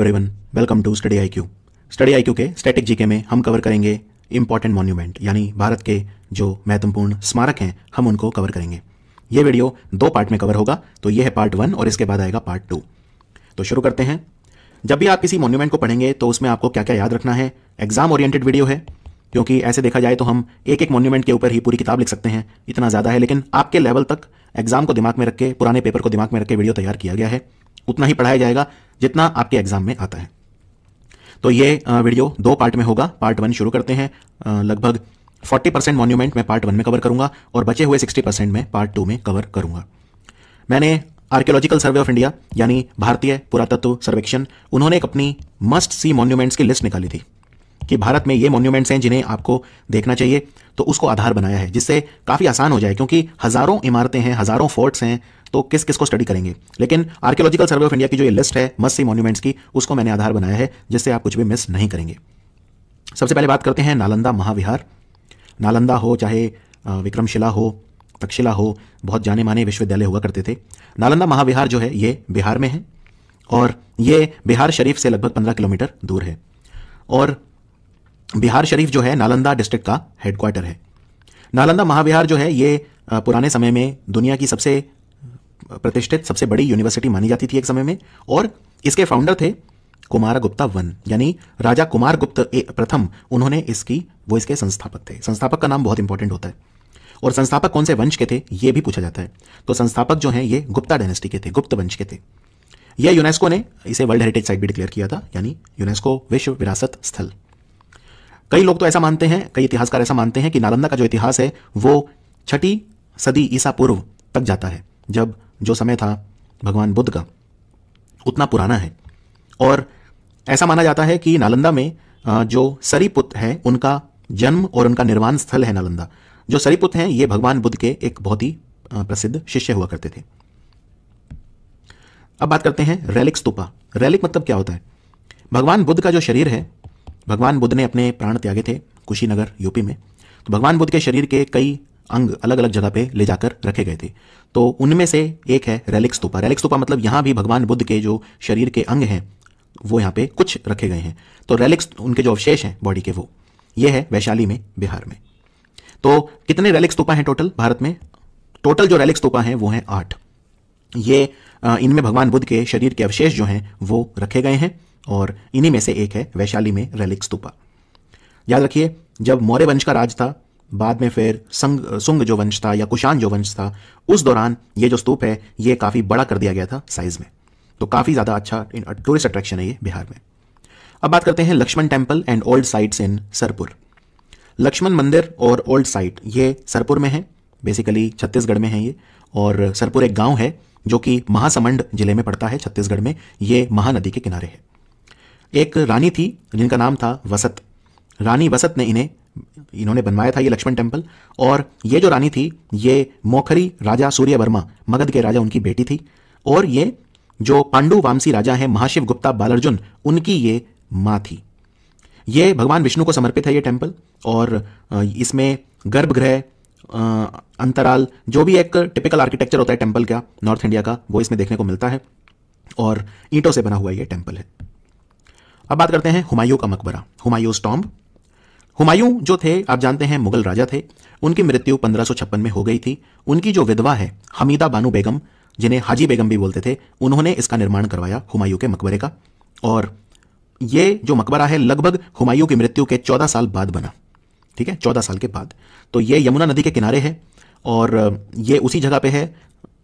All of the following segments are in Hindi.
everyone welcome to Study IQ Study IQ के स्टैटिक जीके में हम कवर करेंगे इंपॉर्टेंट मॉन्यूमेंट यानी भारत के जो महत्वपूर्ण स्मारक हैं हम उनको कवर करेंगे ये वीडियो दो पार्ट में कवर होगा तो ये है पार्ट वन और इसके बाद आएगा पार्ट टू तो शुरू करते हैं जब भी आप किसी मॉन्यूमेंट को पढ़ेंगे तो उसमें आपको क्या क्या याद रखना है एग्जाम ओरिएंटेड वीडियो है क्योंकि ऐसे देखा जाए तो हम एक एक मॉन्यूमेंट के ऊपर ही पूरी किताब लिख सकते हैं इतना ज़्यादा है लेकिन आपके लेवल तक एग्जाम को दिमाग में रख के पुराने पेपर को दिमाग में रख के वीडियो तैयार किया गया है उतना ही पढ़ाया जाएगा जितना आपके एग्जाम में आता है तो ये वीडियो दो पार्ट में होगा पार्ट वन शुरू करते हैं लगभग 40 परसेंट मॉन्यूमेंट मैं पार्ट वन में कवर करूंगा और बचे हुए 60 परसेंट मैं पार्ट टू में कवर करूंगा मैंने आर्कियोलॉजिकल सर्वे ऑफ इंडिया यानी भारतीय पुरातत्व सर्वेक्षण उन्होंने एक अपनी मस्ट सी मॉन्यूमेंट्स की लिस्ट निकाली थी कि भारत में ये मॉन्यूमेंट्स हैं जिन्हें आपको देखना चाहिए तो उसको आधार बनाया है जिससे काफ़ी आसान हो जाए क्योंकि हज़ारों इमारतें हैं हज़ारों फोर्ट्स हैं तो किस किस को स्टडी करेंगे लेकिन आर्कियोलॉजिकल सर्वे ऑफ इंडिया की जो ये लिस्ट है मस्त सी मॉन्यूमेंट्स की उसको मैंने आधार बनाया है जिससे आप कुछ भी मिस नहीं करेंगे सबसे पहले बात करते हैं नालंदा महाविहार नालंदा हो चाहे विक्रमशिला हो तक्षशिला हो बहुत जाने माने विश्वविद्यालय हुआ करते थे नालंदा महाविहार जो है ये बिहार में है और ये बिहार शरीफ से लगभग पंद्रह किलोमीटर दूर है और बिहार शरीफ जो है नालंदा डिस्ट्रिक्ट का हेडक्वार्टर है नालंदा महाविहार जो है ये पुराने समय में दुनिया की सबसे प्रतिष्ठित सबसे बड़ी यूनिवर्सिटी मानी जाती थी एक समय में और इसके फाउंडर थे कुमार गुप्ता वन यानी राजा कुमार गुप्त प्रथम उन्होंने इसकी वो इसके संस्थापक थे संस्थापक का नाम बहुत इंपॉर्टेंट होता है और संस्थापक कौन से वंश के थे ये भी पूछा जाता है तो संस्थापक जो हैं ये गुप्ता डायनेस्टी के थे गुप्त वंश के थे यह यूनेस्को ने इसे वर्ल्ड हेरिटेज साइट भी डिक्लेयर किया था यानी यूनेस्को विश्व विरासत स्थल कई लोग तो ऐसा मानते हैं कई इतिहासकार ऐसा मानते हैं कि नालंदा का जो इतिहास है वो छठी सदी ईसा पूर्व तक जाता है जब जो समय था भगवान बुद्ध का उतना पुराना है और ऐसा माना जाता है कि नालंदा में जो सरीपुत है उनका जन्म और उनका निर्माण स्थल है नालंदा जो सरीपुत हैं ये भगवान बुद्ध के एक बहुत ही प्रसिद्ध शिष्य हुआ करते थे अब बात करते हैं रैलिक स्तूपा रैलिक मतलब क्या होता है भगवान बुद्ध का जो शरीर है भगवान बुद्ध ने अपने प्राण त्यागे थे कुशीनगर यूपी में तो भगवान बुद्ध के शरीर के कई अंग अलग अलग जगह पे ले जाकर रखे गए थे तो उनमें से एक है रेलिक स्तूपा रेलिक स्तूपा मतलब यहां भी भगवान बुद्ध के जो शरीर के अंग हैं वो यहां पे कुछ रखे गए हैं तो रेलिक्स उनके जो अवशेष हैं बॉडी के वो ये है वैशाली में बिहार में तो कितने रेलिक स्तूपा हैं टोटल भारत में टोटल जो रेलिक स्तूपा हैं वो हैं आठ ये इनमें भगवान बुद्ध के शरीर के अवशेष जो हैं वो रखे गए हैं और इन्हीं में से एक है वैशाली में रेलिक स्तूपा याद रखिए जब मौर्य वंश का राज था बाद में फिर संग सुंग जो वंश था या कुशान जो वंश था उस दौरान ये जो स्तूप है ये काफ़ी बड़ा कर दिया गया था साइज़ में तो काफ़ी ज़्यादा अच्छा टूरिस्ट अट्रैक्शन है ये बिहार में अब बात करते हैं Lakshman temple and old sites in Sirpur Lakshman मंदिर और ओल्ड साइट ये सरपुर में है बेसिकली छत्तीसगढ़ में है ये और सरपुर एक गाँव है जो कि महासमंड जिले में पड़ता है छत्तीसगढ़ में ये महानदी के किनारे है एक रानी थी जिनका नाम था वसत रानी वसत ने इन्हें इन्होंने बनवाया था ये लक्ष्मण टेम्पल और ये जो रानी थी ये मोखरी राजा सूर्य वर्मा मगध के राजा उनकी बेटी थी और ये जो पांडु वामसी राजा हैं महाशिव गुप्ता बालार्जुन उनकी ये माँ थी ये भगवान विष्णु को समर्पित है ये टेम्पल और इसमें गर्भगृह अंतराल जो भी एक टिपिकल आर्किटेक्चर होता है टेम्पल का नॉर्थ इंडिया का वो इसमें देखने को मिलता है और ईंटों से बना हुआ ये टेम्पल है अब बात करते हैं हुमायूं का मकबरा हुमायूं टॉम्ब हुमायूं जो थे आप जानते हैं मुगल राजा थे उनकी मृत्यु पंद्रह में हो गई थी उनकी जो विधवा है हमीदा बानू बेगम जिन्हें हाजी बेगम भी बोलते थे उन्होंने इसका निर्माण करवाया हुमायूं के मकबरे का और ये जो मकबरा है लगभग हुमायूं की मृत्यु के चौदह साल बाद बना ठीक है चौदह साल के बाद तो ये यमुना नदी के किनारे है और ये उसी जगह पे है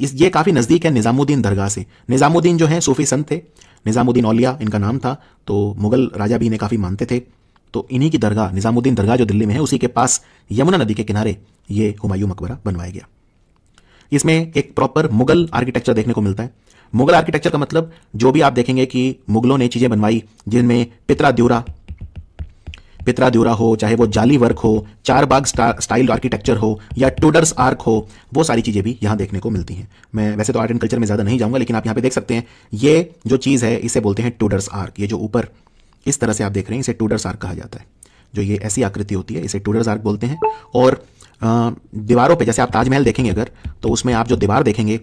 इस ये काफ़ी नज़दीक है निज़ामुद्दीन दरगाह से निज़ामुद्दीन जो है सूफी संत थे निज़ामुद्दीन औलिया इनका नाम था तो मुगल राजा भी इन्हें काफ़ी मानते थे तो इन्हीं की दरगाह निज़ामुद्दीन दरगाह जो दिल्ली में है उसी के पास यमुना नदी के किनारे ये हुमायूं मकबरा बनवाया गया इसमें एक प्रॉपर मुगल आर्किटेक्चर देखने को मिलता है मुगल आर्किटेक्चर का मतलब जो भी आप देखेंगे कि मुगलों ने चीज़ें बनवाई जिनमें पितरा द्यूरा पित्रा द्यूरा हो चाहे वो जाली वर्क हो चार बाग स्टाइल आर्किटेक्चर हो या टूडर्स आर्क हो वो सारी चीज़ें भी यहां देखने को मिलती हैं मैं वैसे तो आर्ट एंड कल्चर में ज़्यादा नहीं जाऊंगा लेकिन आप यहाँ पे देख सकते हैं ये जो चीज़ है इसे बोलते हैं टूडर्स आर्क ये जो ऊपर इस तरह से आप देख रहे हैं इसे टूडर सार्क कहा जाता है जो ये ऐसी आकृति होती है इसे टूडर सार्क बोलते हैं और दीवारों पे जैसे आप ताजमहल देखेंगे अगर तो उसमें आप जो दीवार देखेंगे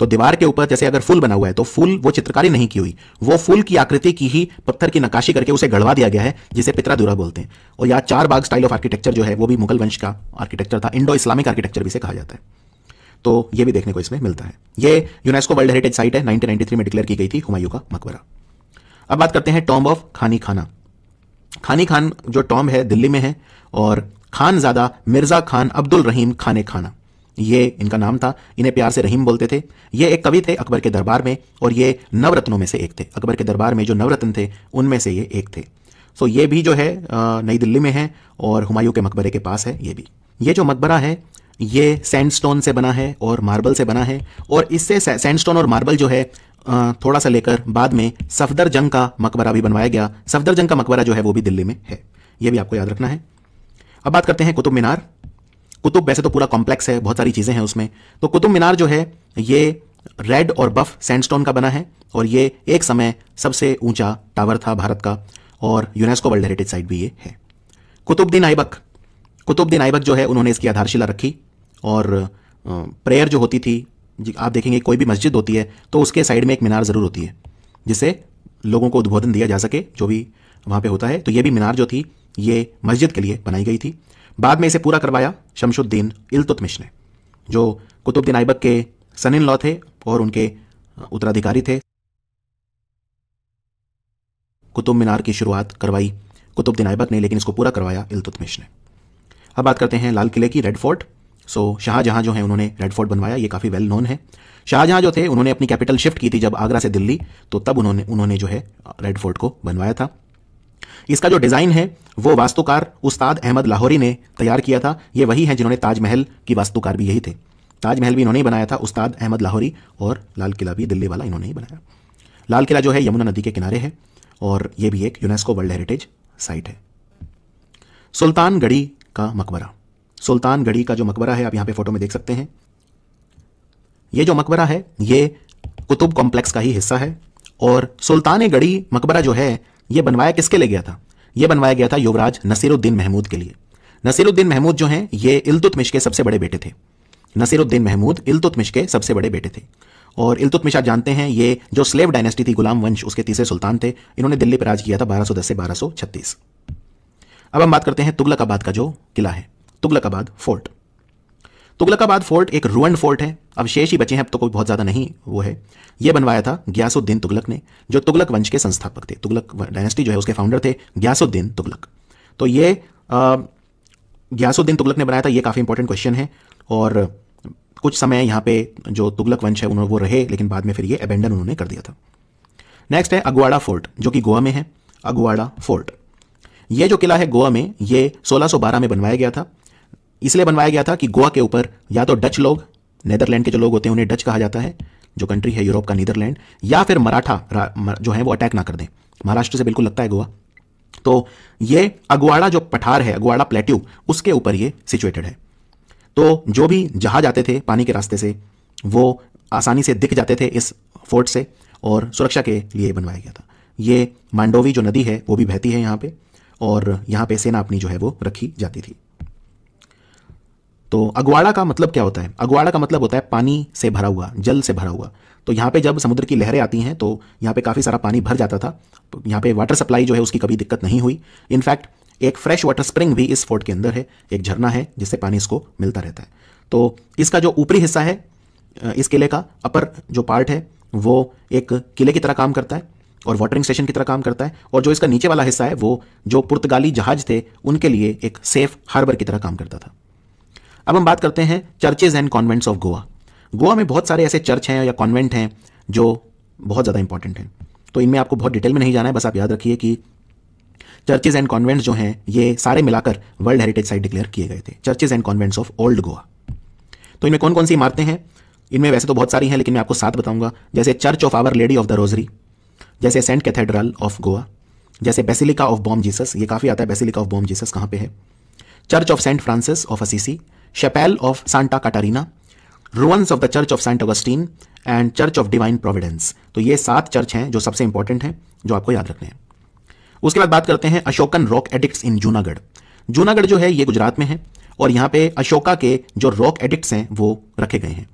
तो दीवार के ऊपर जैसे अगर फूल बना हुआ है तो फूल वो चित्रकारी नहीं की हुई वो फूल की आकृति की ही पत्थर की नकाशी करके उसे गढ़वा दिया गया है जिसे दुरा बोलते हैं और यहाँ चार बाग स्टाइल ऑफ आर्किटेक्चर जो है वो भी मुगल वंश का आर्किटेक्चर था इंडो इस्लामिक आर्किटेक्चर भी से कहा जाता है तो ये भी देखने को इसमें मिलता है ये यूनेस्को वर्ल्ड हेरिटेज साइट है 1993 में डिक्लेयर की गई थी हुमायूं का मकबरा अब बात करते हैं टॉम ऑफ खानी खाना खानी खान जो टॉम है दिल्ली में है और खान ज़्यादा मिर्ज़ा खान अब्दुल रहीम खाने खाना ये इनका नाम था इन्हें प्यार से रहीम बोलते थे ये एक कवि थे अकबर के दरबार में और ये नवरत्नों में से एक थे अकबर के दरबार में जो नवरत्न थे उनमें से ये एक थे सो ये भी जो है नई दिल्ली में है और हुमायूं के मकबरे के पास है ये भी ये जो मकबरा है ये सैंडस्टोन से बना है और मार्बल से बना है और इससे सैंडस्टोन और मार्बल जो है थोड़ा सा लेकर बाद में सफदर जंग का मकबरा भी बनवाया गया सफदर जंग का मकबरा जो है वो भी दिल्ली में है ये भी आपको याद रखना है अब बात करते हैं कुतुब मीनार कुतुब वैसे तो पूरा कॉम्प्लेक्स है बहुत सारी चीज़ें हैं उसमें तो कुतुब मीनार जो है ये रेड और बफ सैंडस्टोन का बना है और ये एक समय सबसे ऊंचा टावर था भारत का और यूनेस्को वर्ल्ड हेरिटेज साइट भी ये है कुतुबद्दीन आइबक कुतुबद्दीन आइबक जो है उन्होंने इसकी आधारशिला रखी और प्रेयर जो होती थी आप देखेंगे कोई भी मस्जिद होती है तो उसके साइड में एक मीनार ज़रूर होती है जिससे लोगों को उद्बोधन दिया जा सके जो भी वहाँ पे होता है तो ये भी मीनार जो थी ये मस्जिद के लिए बनाई गई थी बाद में इसे पूरा करवाया शमशुद्दीन इल्तुतमिश ने जो कुतुबद्दीन ऐबक के सन इन लॉ थे और उनके उत्तराधिकारी थे कुतुब मीनार की शुरुआत करवाई कुतुबद्दीन ऐबक ने लेकिन इसको पूरा करवाया इल्तुतमिश ने अब बात करते हैं लाल किले की रेड फोर्ट सो शाहजहां जो है उन्होंने रेड फोर्ट बनवाया ये काफ़ी वेल नोन है शाहजहां जो थे उन्होंने अपनी कैपिटल शिफ्ट की थी जब आगरा से दिल्ली तो तब उन्होंने उन्होंने जो है रेड फोर्ट को बनवाया था इसका जो डिज़ाइन है वो वास्तुकार उस्ताद अहमद लाहौरी ने तैयार किया था ये वही है जिन्होंने ताजमहल की वास्तुकार भी यही थे ताजमहल भी इन्होंने ही बनाया था उस्ताद अहमद लाहौरी और लाल किला भी दिल्ली वाला इन्होंने ही बनाया लाल किला जो है यमुना नदी के किनारे है और ये भी एक यूनेस्को वर्ल्ड हेरिटेज साइट है सुल्तानगढ़ी का मकबरा सुल्तानगढ़ी का जो मकबरा है आप यहां पे फोटो में देख सकते हैं ये जो मकबरा है ये कुतुब कॉम्प्लेक्स का ही हिस्सा है और सुल्तान गढ़ी मकबरा जो है ये बनवाया किसके लिए गया था ये बनवाया गया था युवराज नसीरुद्दीन महमूद के लिए नसीरुद्दीन महमूद जो हैं ये इलतुतमिश के सबसे बड़े बेटे थे नसीरुद्दीन महमूद इलतुतमिश के सबसे बड़े बेटे थे और इलतुतमिश आप जानते हैं ये जो स्लेव डायनेस्टी थी गुलाम वंश उसके तीसरे सुल्तान थे इन्होंने दिल्ली पर राज किया था 1210 से 1236 अब हम बात करते हैं तुगलकाबाद का जो किला है तुगलकाबाद फोर्ट तुगलकाबाद फोर्ट एक रुअन फोर्ट है अवशेष ही बचे हैं अब तो कोई बहुत ज़्यादा नहीं वो है ये बनवाया था ग्यासुद्दीन तुगलक ने जो तुगलक वंश के संस्थापक थे तुगलक डायनेस्टी जो है उसके फाउंडर थे ग्यासुद्दीन तुगलक तो ये ग्यासुद्दीन तुगलक ने बनाया था ये काफ़ी इंपॉर्टेंट क्वेश्चन है और कुछ समय यहाँ पे जो तुगलक वंश है उन्होंने वो रहे लेकिन बाद में फिर ये अबेंडन उन्होंने कर दिया था नेक्स्ट है अगवाड़ा फोर्ट जो कि गोवा में है अगवाड़ा फोर्ट ये जो किला है गोवा में ये 1612 में बनवाया गया था इसलिए बनवाया गया था कि गोवा के ऊपर या तो डच लोग नेदरलैंड के जो लोग होते हैं उन्हें डच कहा जाता है जो कंट्री है यूरोप का नीदरलैंड या फिर मराठा जो है वो अटैक ना कर दें महाराष्ट्र से बिल्कुल लगता है गोवा तो ये अगवाड़ा जो पठार है अगवाड़ा प्लेट्यू उसके ऊपर ये सिचुएटेड है तो जो भी जहाज आते थे पानी के रास्ते से वो आसानी से दिख जाते थे इस फोर्ट से और सुरक्षा के लिए बनवाया गया था ये मांडोवी जो नदी है वो भी बहती है यहाँ पे और यहाँ पे सेना अपनी जो है वो रखी जाती थी तो अगवाड़ा का मतलब क्या होता है अगवाड़ा का मतलब होता है पानी से भरा हुआ जल से भरा हुआ तो यहाँ पे जब समुद्र की लहरें आती हैं तो यहाँ पे काफ़ी सारा पानी भर जाता था तो यहाँ पे वाटर सप्लाई जो है उसकी कभी दिक्कत नहीं हुई इनफैक्ट एक फ्रेश वाटर स्प्रिंग भी इस फोर्ट के अंदर है एक झरना है जिससे पानी इसको मिलता रहता है तो इसका जो ऊपरी हिस्सा है इस किले का अपर जो पार्ट है वो एक किले की तरह काम करता है और वाटरिंग स्टेशन की तरह काम करता है और जो इसका नीचे वाला हिस्सा है वो जो पुर्तगाली जहाज थे उनके लिए एक सेफ हार्बर की तरह काम करता था अब हम बात करते हैं churches and convents of Goa Goa में बहुत सारे ऐसे चर्च हैं या कॉन्वेंट हैं जो बहुत ज़्यादा इंपॉर्टेंट हैं तो इनमें आपको बहुत डिटेल में नहीं जाना है बस आप याद रखिए कि चर्चेज एंड कॉन्वेंट्स जो हैं ये सारे मिलाकर वर्ल्ड हेरिटेज साइट डिक्लेयर किए गए थे churches and convents of old Goa तो इनमें कौन कौन सी इमारतें हैं इनमें वैसे तो बहुत सारी हैं लेकिन मैं आपको सात बताऊंगा जैसे church of our lady of the rosary जैसे सेंट कैथेड्रल ऑफ गोवा जैसे बेसिलिका ऑफ बॉम जीसस ये काफ़ी आता है बेसिलिका ऑफ बॉम जीसस कहाँ पे है church of saint Francis of Assisi Chapelle of Santa Catarina, ruins of the church of saint Augustine and church of divine providence तो ये सात चर्च हैं जो सबसे इंपॉर्टेंट हैं जो आपको याद रखने हैं उसके बाद बात करते हैं Ashokan rock edicts in Junagadh Junagadh जो है ये गुजरात में है और यहाँ पे अशोका के जो रॉक एडिक्ट्स हैं वो रखे गए हैं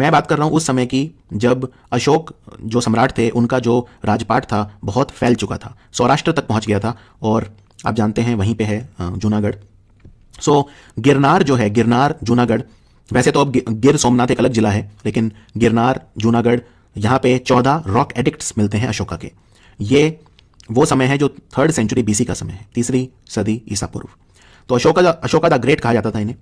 मैं बात कर रहा हूँ उस समय की जब अशोक जो सम्राट थे उनका जो राजपाट था बहुत फैल चुका था सौराष्ट्र तक पहुँच गया था और आप जानते हैं वहीं पे है जूनागढ़ सो so, गिरनार जो है गिरनार जूनागढ़ वैसे तो अब गिर सोमनाथ एक अलग जिला है लेकिन गिरनार जूनागढ़ यहाँ पे चौदह रॉक एडिक्ट्स मिलते हैं अशोका के ये वो समय है जो थर्ड सेंचुरी बीसी का समय है तीसरी सदी ईसा पूर्व तो अशोका अशोका द ग्रेट कहा जाता था इन्हें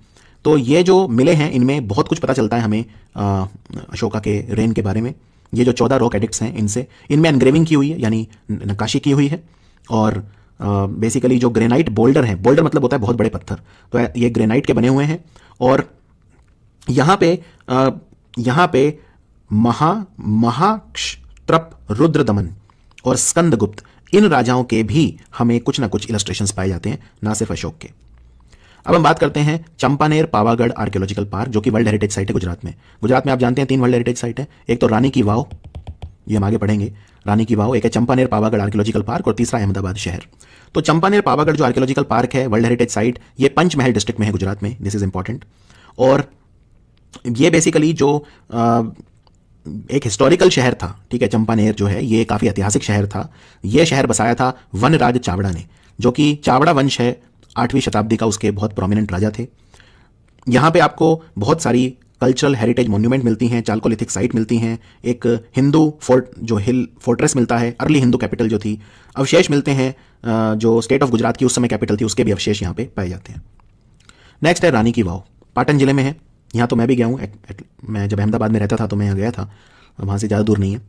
तो ये जो मिले हैं इनमें बहुत कुछ पता चलता है हमें आ, अशोका के रेन के बारे में ये जो चौदह रॉक एडिक्ट्स हैं इनसे इनमें एनग्रेविंग की हुई है यानी नक्काशी की हुई है और बेसिकली जो ग्रेनाइट बोल्डर है बोल्डर मतलब होता है बहुत बड़े पत्थर तो ये ग्रेनाइट के बने हुए हैं और यहां पे यहां पे महा महाक्षत्रप रुद्र दमन और स्कंदगुप्त इन राजाओं के भी हमें कुछ ना कुछ इलस्ट्रेशन पाए जाते हैं ना सिर्फ अशोक के अब हम बात करते हैं चंपानेर पावागढ़ आर्कियोलॉजिकल पार्क जो कि वर्ल्ड हेरिटेज साइट है गुजरात में गुजरात में आप जानते हैं तीन वर्ल्ड हेरिटेज साइट है एक तो रानी की वाव ये हम आगे पढ़ेंगे रानी की वाव एक है चंपानेर पावागढ़ आर्कियोलॉजिकल पार्क और तीसरा अहमदाबाद शहर तो चंपानेर पावागढ़ जो आर्कियोलॉजिकल पार्क है वर्ल्ड हेरिटेज साइट ये पंचमहल डिस्ट्रिक्ट में है गुजरात में दिस इज इंपॉर्टेंट और ये बेसिकली जो आ, एक हिस्टोरिकल शहर था ठीक है चंपानेर जो है ये काफ़ी ऐतिहासिक शहर था ये शहर बसाया था राज चावड़ा ने जो कि चावड़ा वंश है आठवीं शताब्दी का उसके बहुत प्रोमिनेंट राजा थे यहां पे आपको बहुत सारी कल्चरल हेरिटेज मोन्यूमेंट मिलती हैं चालकोलिथिक साइट मिलती हैं एक हिंदू फोर्ट जो हिल फोर्ट्रेस मिलता है अर्ली हिंदू कैपिटल जो थी अवशेष मिलते हैं जो स्टेट ऑफ गुजरात की उस समय कैपिटल थी उसके भी अवशेष यहाँ पे पाए जाते हैं नेक्स्ट है रानी की वाव पाटन जिले में है यहाँ तो मैं भी गया हूँ मैं जब अहमदाबाद में रहता था तो मैं यहाँ गया था वहाँ से ज़्यादा दूर नहीं है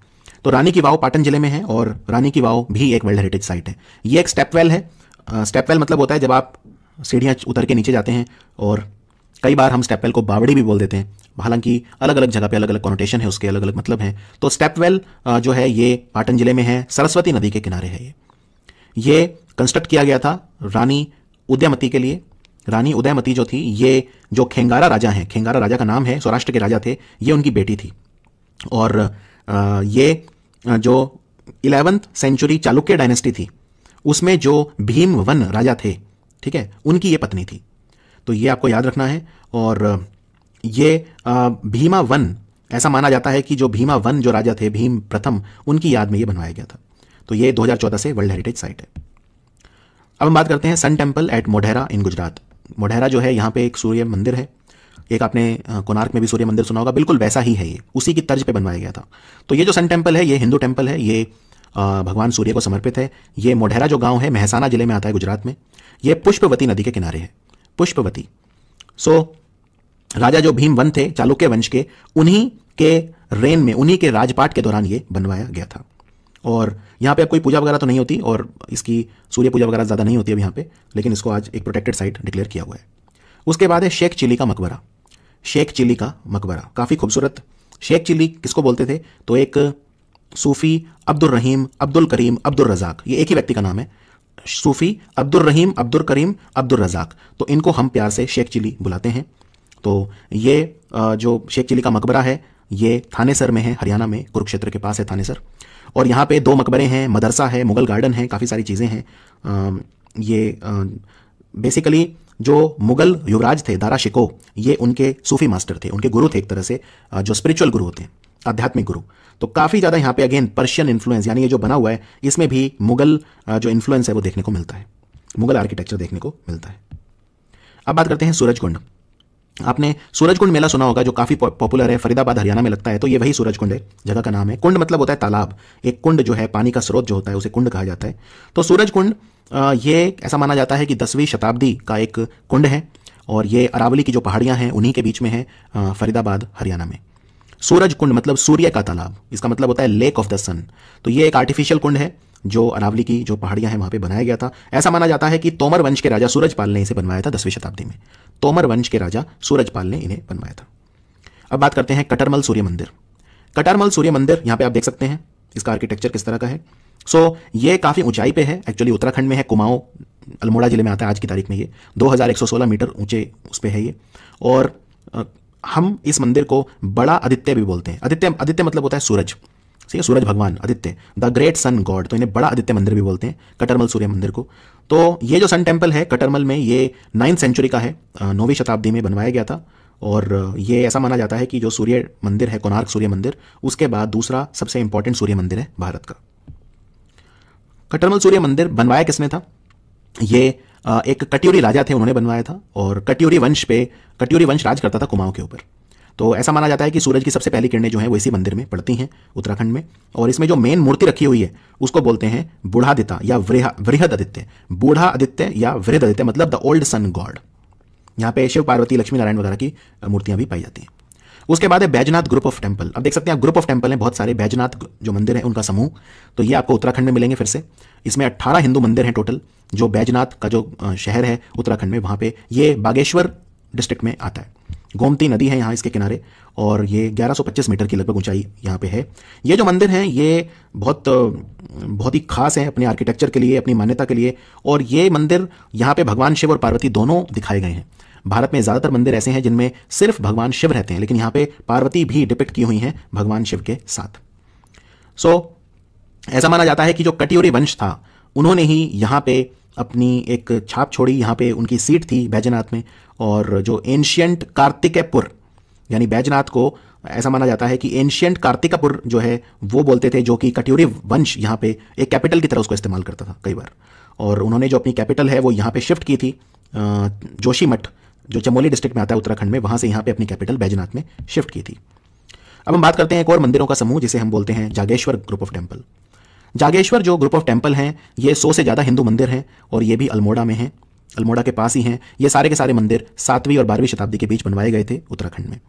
तो रानी की वाव पाटन जिले में है और रानी की वाव भी एक वर्ल्ड हेरिटेज साइट है ये एक स्टेपवेल है स्टेपवेल मतलब होता है जब आप सीढ़ियाँ उतर के नीचे जाते हैं और कई बार हम स्टेपवेल को बावड़ी भी बोल देते हैं हालांकि अलग अलग जगह पे अलग अलग कॉनोटेशन है उसके अलग अलग मतलब हैं तो स्टेपवेल जो है ये पाटन जिले में है सरस्वती नदी के किनारे है ये ये कंस्ट्रक्ट किया गया था रानी उदयमती के लिए रानी उदयमती जो थी ये जो खेंगारा राजा हैं खेंगारा राजा का नाम है सौराष्ट्र के राजा थे ये उनकी बेटी थी और ये जो इलेवंथ सेंचुरी चालुक्य डायनेस्टी थी उसमें जो भीमवन राजा थे ठीक है उनकी ये पत्नी थी तो ये आपको याद रखना है और ये भीमा वन ऐसा माना जाता है कि जो भीमा वन जो राजा थे भीम प्रथम उनकी याद में ये बनवाया गया था तो ये 2014 से वर्ल्ड हेरिटेज साइट है अब हम बात करते हैं sun temple at Modhera in Gujarat Modhera जो है यहाँ पे एक सूर्य मंदिर है एक आपने कोनार्क में भी सूर्य मंदिर सुना होगा बिल्कुल वैसा ही है ये उसी की तर्ज पे बनवाया गया था तो ये जो सन टेम्पल है ये हिंदू टेम्पल है ये भगवान सूर्य को समर्पित है ये मोढेरा जो गांव है महसाना जिले में आता है गुजरात में ये पुष्पवती नदी के किनारे है पुष्पवती सो so, राजा जो भीम वन थे चालुक्य वंश के उन्हीं के रेन में उन्हीं के राजपाट के दौरान ये बनवाया गया था और यहाँ पे अब कोई पूजा वगैरह तो नहीं होती और इसकी सूर्य पूजा वगैरह ज़्यादा नहीं होती अब यहाँ पे लेकिन इसको आज एक प्रोटेक्टेड साइट डिक्लेयर किया हुआ है उसके बाद है शेख चिली का मकबरा शेख चिली का मकबरा काफ़ी खूबसूरत शेख चिली किसको बोलते थे तो एक सूफ़ी अब्दुल रहीम अब्दुल करीम अब्दुल रजाक ये एक ही व्यक्ति का नाम है सूफ़ी अब्दुल रहीम अब्दुल करीम अब्दुल रज़ाक तो इनको हम प्यार से शेख चिली बुलाते हैं तो ये जो शेख चिली का मकबरा है ये थानेसर में है हरियाणा में कुरुक्षेत्र के पास है थानेसर और यहाँ पे दो मकबरे हैं मदरसा है मुग़ल गार्डन है काफ़ी सारी चीज़ें हैं ये बेसिकली जो मुग़ल युवराज थे दारा शिको ये उनके सूफ़ी मास्टर थे उनके गुरु थे एक तरह से जो स्पिरिचुअल गुरु होते हैं आध्यात्मिक गुरु तो काफ़ी ज़्यादा यहाँ पे अगेन पर्शियन इन्फ्लुएंस यानी ये जो बना हुआ है इसमें भी मुगल जो इन्फ्लुएंस है वो देखने को मिलता है मुगल आर्किटेक्चर देखने को मिलता है अब बात करते हैं सूरज कुंड आपने सूरज कुंड मेला सुना होगा जो काफ़ी पॉपुलर है फरीदाबाद हरियाणा में लगता है तो ये वही सूरज कुंड है जगह का नाम है कुंड मतलब होता है तालाब एक कुंड जो है पानी का स्रोत जो होता है उसे कुंड कहा जाता है तो सूरज कुंड ये ऐसा माना जाता है कि दसवीं शताब्दी का एक कुंड है और ये अरावली की जो पहाड़ियाँ हैं उन्हीं के बीच में है फरीदाबाद हरियाणा में सूरज कुंड मतलब सूर्य का तालाब इसका मतलब होता है लेक ऑफ द सन तो ये एक आर्टिफिशियल कुंड है जो अरावली की जो पहाड़ियां हैं वहां पे बनाया गया था ऐसा माना जाता है कि तोमर वंश के राजा सूरजपाल ने इसे बनवाया था दसवीं शताब्दी में तोमर वंश के राजा सूरजपाल ने इन्हें बनवाया था अब बात करते हैं कटरमल सूर्य मंदिर कटरमल सूर्य मंदिर यहां पे आप देख सकते हैं इसका आर्किटेक्चर किस तरह का है सो so, ये काफ़ी ऊंचाई पे है एक्चुअली उत्तराखंड में है कुमाऊं अल्मोड़ा जिले में आता है आज की तारीख में ये 2116 मीटर ऊंचे उस पर है ये और हम इस मंदिर को बड़ा आदित्य भी बोलते हैं आदित्य आदित्य मतलब होता है सूरज ठीक है सूरज भगवान Aditya the great sun god तो इन्हें बड़ा आदित्य मंदिर भी बोलते हैं कटरमल सूर्य मंदिर को तो ये जो सन टेम्पल है कटरमल में ये नाइन्थ सेंचुरी का है नौवीं शताब्दी में बनवाया गया था और ये ऐसा माना जाता है कि जो सूर्य मंदिर है कोणार्क सूर्य मंदिर उसके बाद दूसरा सबसे इंपॉर्टेंट सूर्य मंदिर है भारत का कटरमल सूर्य मंदिर बनवाया किसने था ये एक कटियोरी राजा थे उन्होंने बनवाया था और कटियोरी वंश पे कटियोरी वंश राज करता था कुमाऊं के ऊपर तो ऐसा माना जाता है कि सूरज की सबसे पहली किरणें जो है वो इसी मंदिर में पड़ती हैं उत्तराखंड में और इसमें जो मेन मूर्ति रखी हुई है उसको बोलते हैं बूढ़ादिता या वृहद आदित्य बूढ़ा आदित्य या वृहद आदित्य मतलब द ओल्ड सन गॉड यहाँ पे शिव पार्वती लक्ष्मी नारायण वगैरह की मूर्तियां भी पाई जाती हैं उसके बाद है बैजनाथ ग्रुप ऑफ टेम्पल अब देख सकते हैं ग्रुप ऑफ टेम्पल हैं बहुत सारे बैजनाथ जो मंदिर हैं उनका समूह तो ये आपको उत्तराखंड में मिलेंगे फिर से इसमें अट्ठारह हिंदू मंदिर हैं टोटल जो बैजनाथ का जो शहर है उत्तराखंड में वहाँ पे ये बागेश्वर डिस्ट्रिक्ट में आता है गोमती नदी है यहाँ इसके किनारे और ये 1125 मीटर की लगभग ऊंचाई यहाँ पे है ये जो मंदिर हैं ये बहुत बहुत ही खास है अपने आर्किटेक्चर के लिए अपनी मान्यता के लिए और ये मंदिर यहाँ पे भगवान शिव और पार्वती दोनों दिखाए गए हैं भारत में ज़्यादातर मंदिर ऐसे हैं जिनमें सिर्फ भगवान शिव रहते हैं लेकिन यहाँ पे पार्वती भी डिपिक्ट की हुई हैं भगवान शिव के साथ सो so, ऐसा माना जाता है कि जो कटियोरी वंश था उन्होंने ही यहाँ पे अपनी एक छाप छोड़ी यहाँ पे उनकी सीट थी बैजनाथ में और जो एंशियंट कार्तिकपुर यानी बैजनाथ को ऐसा माना जाता है कि एंशियंट कार्तिकापुर जो है वो बोलते थे जो कि कटियोरी वंश यहाँ पे एक कैपिटल की तरह उसको इस्तेमाल करता था कई बार और उन्होंने जो अपनी कैपिटल है वो यहाँ पे शिफ्ट की थी जोशीमठ जो चमोली डिस्ट्रिक्ट में आता है उत्तराखंड में वहाँ से यहाँ पे अपनी कैपिटल बैजनाथ में शिफ्ट की थी अब हम बात करते हैं एक और मंदिरों का समूह जिसे हम बोलते हैं Jageshwar group of temple Jageshwar जो ग्रुप ऑफ टेम्पल हैं ये सौ से ज़्यादा हिंदू मंदिर हैं और ये भी अल्मोड़ा में हैं अल्मोड़ा के पास ही हैं ये सारे के सारे मंदिर सातवीं और बारहवीं शताब्दी के बीच बनवाए गए थे उत्तराखंड में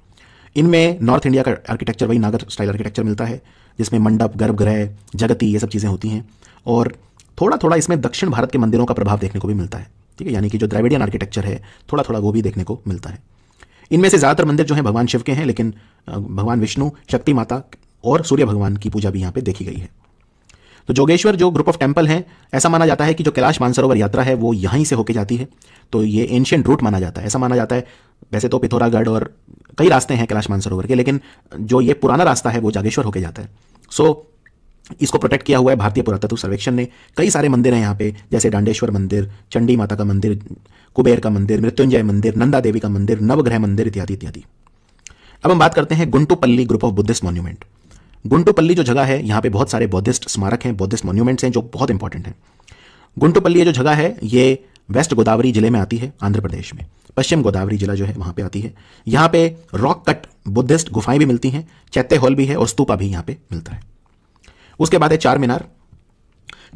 इनमें नॉर्थ इंडिया का आर्किटेक्चर वही नागर स्टाइल आर्किटेक्चर मिलता है जिसमें मंडप गर्भगृह जगती ये सब चीज़ें होती हैं और थोड़ा थोड़ा इसमें दक्षिण भारत के मंदिरों का प्रभाव देखने को भी मिलता है ठीक है यानी कि जो द्राविडियन आर्किटेक्चर है थोड़ा थोड़ा वो भी देखने को मिलता है इनमें से ज़्यादातर मंदिर जो है भगवान शिव के हैं लेकिन भगवान विष्णु शक्ति माता और सूर्य भगवान की पूजा भी यहाँ पे देखी गई है तो जोगेश्वर जो ग्रुप ऑफ टेम्पल है ऐसा माना जाता है कि जो कैलाश मानसरोवर यात्रा है वो यहीं से होके जाती है तो ये एंशियंट रूट माना जाता है ऐसा माना जाता है वैसे तो पिथौरागढ़ और कई रास्ते हैं कैलाश मानसरोवर के लेकिन जो ये पुराना रास्ता है वो जागेश्वर होके जाता है सो इसको प्रोटेक्ट किया हुआ है भारतीय पुरातत्व सर्वेक्षण ने कई सारे मंदिर हैं यहाँ पे जैसे डांडेश्वर मंदिर चंडी माता का मंदिर कुबेर का मंदिर मृत्युंजय मंदिर नंदा देवी का मंदिर नवग्रह मंदिर इत्यादि इत्यादि अब हम बात करते हैं Guntupalli group of Buddhist monument Guntupalli जो जगह है यहाँ पे बहुत सारे बौद्धिस्ट स्मारक हैं बौद्धिस्ट मॉन्यूमेंट्स हैं जो बहुत इंपॉर्टेंट हैं गुंटूपल्ली जो जगह है ये वेस्ट गोदावरी जिले में आती है आंध्र प्रदेश में पश्चिम गोदावरी जिला जो है वहाँ पे आती है यहाँ पे रॉक कट बुद्धिस्ट गुफाएं भी मिलती हैं चैत्य हॉल भी है और स्तूपा भी यहाँ पे मिलता है उसके बाद है चार मीनार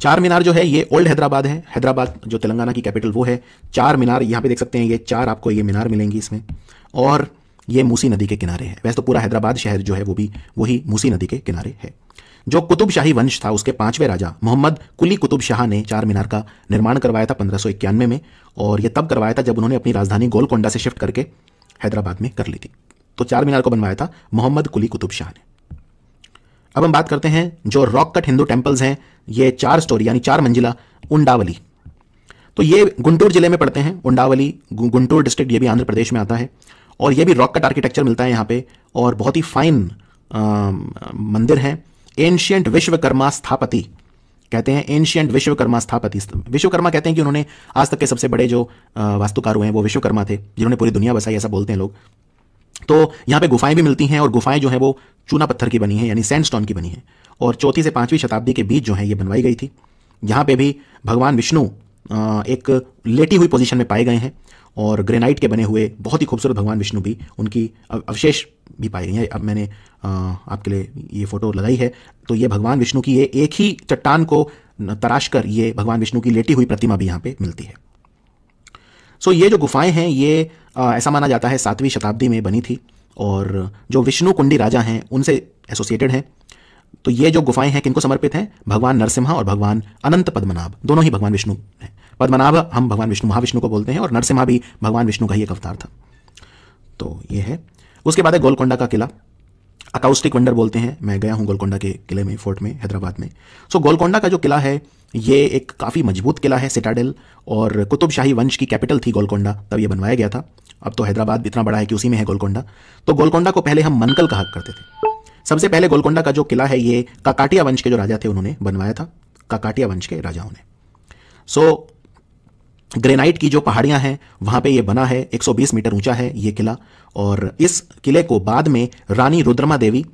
चार मीनार जो है ये ओल्ड हैदराबाद है हैदराबाद जो तेलंगाना की कैपिटल वो है चार मीनार यहाँ पे देख सकते हैं ये चार आपको ये मीनार मिलेंगी इसमें और ये मूसी नदी के किनारे है वैसे तो पूरा हैदराबाद शहर जो है वो भी वही मूसी नदी के किनारे है जो कुतुब शाही वंश था उसके पांचवें राजा मोहम्मद कुली कुतुब शाह ने चार मीनार का निर्माण करवाया था पंद्रह में और ये तब करवाया था जब उन्होंने अपनी राजधानी गोलकोंडा से शिफ्ट करके हैदराबाद में कर ली थी तो चार मीनार को बनवाया था मोहम्मद कुली कुतुब शाह ने अब हम बात करते हैं जो रॉक कट हिंदू टेम्पल्स हैं ये चार स्टोरी यानी चार मंजिला उंडावली तो ये गुंटूर जिले में पड़ते हैं उंडावली गुंटूर डिस्ट्रिक्ट ये भी आंध्र प्रदेश में आता है और ये भी रॉक कट आर्किटेक्चर मिलता है यहाँ पे और बहुत ही फाइन मंदिर हैं एंशियंट विश्वकर्मा स्थापति कहते हैं एंशियंट विश्वकर्मा स्थापति विश्वकर्मा कहते हैं कि उन्होंने आज तक के सबसे बड़े जो वास्तुकार हुए हैं वो विश्वकर्मा थे जिन्होंने पूरी दुनिया बसाई ऐसा बोलते हैं लोग तो यहाँ पे गुफाएं भी मिलती हैं और गुफाएं जो है वो चूना पत्थर की बनी है यानी सैंडस्टोन की बनी है और चौथी से पांचवीं शताब्दी के बीच जो है ये बनवाई गई थी यहाँ पे भी भगवान विष्णु एक लेटी हुई पोजीशन में पाए गए हैं और ग्रेनाइट के बने हुए बहुत ही खूबसूरत भगवान विष्णु भी उनकी अवशेष भी पाए गए हैं अब मैंने आपके लिए ये फोटो लगाई है तो ये भगवान विष्णु की ये एक ही चट्टान को तराश कर ये भगवान विष्णु की लेटी हुई प्रतिमा भी यहाँ पे मिलती है सो ये जो गुफाएं हैं ये ऐसा माना जाता है सातवीं शताब्दी में बनी थी और जो विष्णु कुंडी राजा हैं उनसे एसोसिएटेड हैं तो ये जो गुफाएं हैं किनको समर्पित हैं भगवान नरसिम्हा और भगवान अनंत पद्मनाभ दोनों ही भगवान विष्णु हैं पद्मनाभ हम भगवान विष्णु महाविष्णु को बोलते हैं और नरसिम्हा भी भगवान विष्णु का ही एक अवतार था तो ये है उसके बाद है गोलकोंडा का किला अकाउस्टिक वंडर बोलते हैं मैं गया हूँ गोलकोंडा के किले में फोर्ट में हैदराबाद में सो so, गोलकोंडा का जो किला है ये एक काफ़ी मजबूत किला है सिटाडेल और कुतुबशाही वंश की कैपिटल थी गोलकोंडा तब ये बनवाया गया था अब तो हैदराबाद इतना बड़ा है कि उसी में है गोलकोंडा तो गोलकोंडा को पहले हम मनकल कहा करते थे सबसे पहले गोलकोंडा का जो किला है ये काकाटिया वंश के जो राजा थे उन्होंने बनवाया था काकाटिया वंश के राजाओं ने सो ग्रेनाइट की जो पहाड़ियां हैं वहां पे ये बना है 120 मीटर ऊंचा है ये किला और इस किले को बाद में रानी रुद्रमा देवी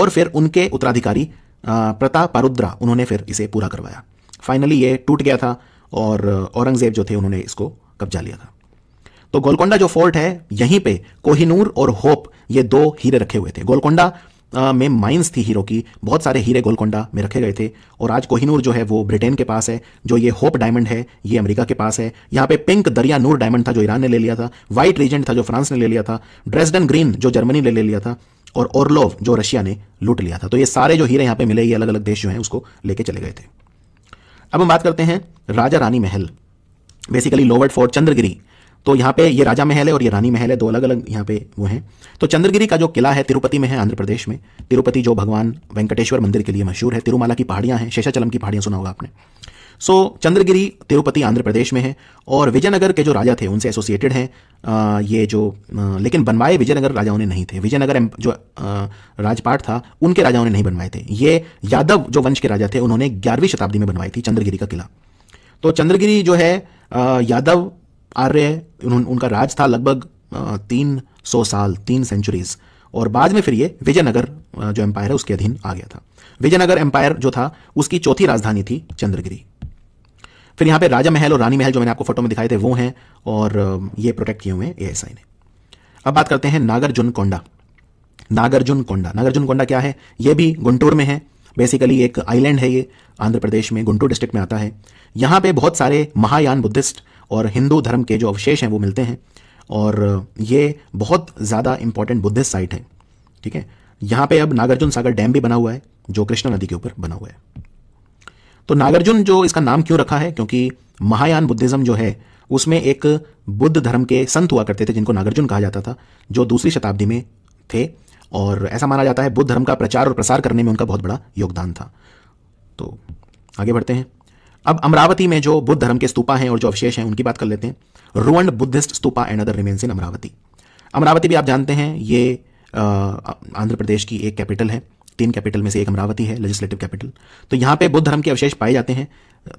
और फिर उनके उत्तराधिकारी प्रताप पारुद्रा उन्होंने फिर इसे पूरा करवाया फाइनली ये टूट गया था और औरंगजेब जो थे उन्होंने इसको कब्जा लिया था तो गोलकोंडा जो फोर्ट है यहीं पे कोहिनूर और होप ये दो हीरे रखे हुए थे गोलकोंडा में माइंस थी हीरो की बहुत सारे हीरे गोलकोंडा में रखे गए थे और आज कोहिनूर जो है वो ब्रिटेन के पास है जो ये होप डायमंड है ये अमेरिका के पास है यहाँ पे पिंक दरिया नूर डायमंड था जो ईरान ने ले लिया था व्हाइट रीजेंट था जो फ्रांस ने ले लिया था ड्रेसडन ग्रीन जो जर्मनी ने ले लिया था और ओरलोव जो रशिया ने लूट लिया था तो ये सारे जो हीरे यहाँ पे मिले ये अलग अलग देश जो हैं उसको लेके चले गए थे अब हम बात करते हैं राजा रानी महल बेसिकली लोवर्ड फोर्ट चंद्रगिरी तो यहाँ पे ये राजा महल है और ये रानी महल है दो अलग अलग यहाँ पे वो हैं तो चंद्रगिरी का जो किला है तिरुपति में है आंध्र प्रदेश में तिरुपति जो भगवान वेंकटेश्वर मंदिर के लिए मशहूर है तिरुमाला की पहाड़ियाँ हैं शेषाचलम की पहाड़ियाँ सुना होगा आपने सो so, चंद्रगिरी तिरुपति आंध्र प्रदेश में है और विजयनगर के जो राजा थे उनसे एसोसिएटेड हैं ये जो आ, लेकिन बनवाए विजयनगर राजाओं ने नहीं थे विजयनगर जो राजपाट था उनके राजाओं ने नहीं बनवाए थे ये यादव जो वंश के राजा थे उन्होंने ग्यारहवीं शताब्दी में बनवाई थी चंद्रगिरी का किला तो चंद्रगिरी जो है यादव आर्य उन, उनका राज था लगभग तीन सौ साल तीन सेंचुरीज और बाद में फिर ये विजयनगर जो एम्पायर है उसके अधीन आ गया था विजयनगर एम्पायर जो था उसकी चौथी राजधानी थी चंद्रगिरी फिर यहाँ पे राजा महल और रानी महल जो मैंने आपको फोटो में दिखाए थे वो हैं और ये प्रोटेक्ट किए हुए हैं ए ने अब बात करते हैं नागार्जुन कोंडा नागार्जुन कोंडा नागार्जुन कोंडा क्या है ये भी गुंटूर में है बेसिकली एक आइलैंड है ये आंध्र प्रदेश में गुंटूर डिस्ट्रिक्ट में आता है यहाँ पे बहुत सारे महायान बुद्धिस्ट और हिंदू धर्म के जो अवशेष हैं वो मिलते हैं और ये बहुत ज़्यादा इंपॉर्टेंट बुद्धिस्ट साइट है ठीक है यहाँ पे अब नागार्जुन सागर डैम भी बना हुआ है जो कृष्णा नदी के ऊपर बना हुआ है तो नागार्जुन जो इसका नाम क्यों रखा है क्योंकि महायान बुद्धिज्म जो है उसमें एक बुद्ध धर्म के संत हुआ करते थे जिनको नागार्जुन कहा जाता था जो दूसरी शताब्दी में थे और ऐसा माना जाता है बुद्ध धर्म का प्रचार और प्रसार करने में उनका बहुत बड़ा योगदान था तो आगे बढ़ते हैं अब अमरावती में जो बुद्ध धर्म के स्तूपा हैं और जो अवशेष हैं उनकी बात कर लेते हैं ruin Buddhist stupa and other remains in Amaravati Amaravati भी आप जानते हैं ये आंध्र प्रदेश की एक कैपिटल है तीन कैपिटल में से एक अमरावती है लेजिस्लेटिव कैपिटल तो यहाँ पे बुद्ध धर्म के अवशेष पाए जाते हैं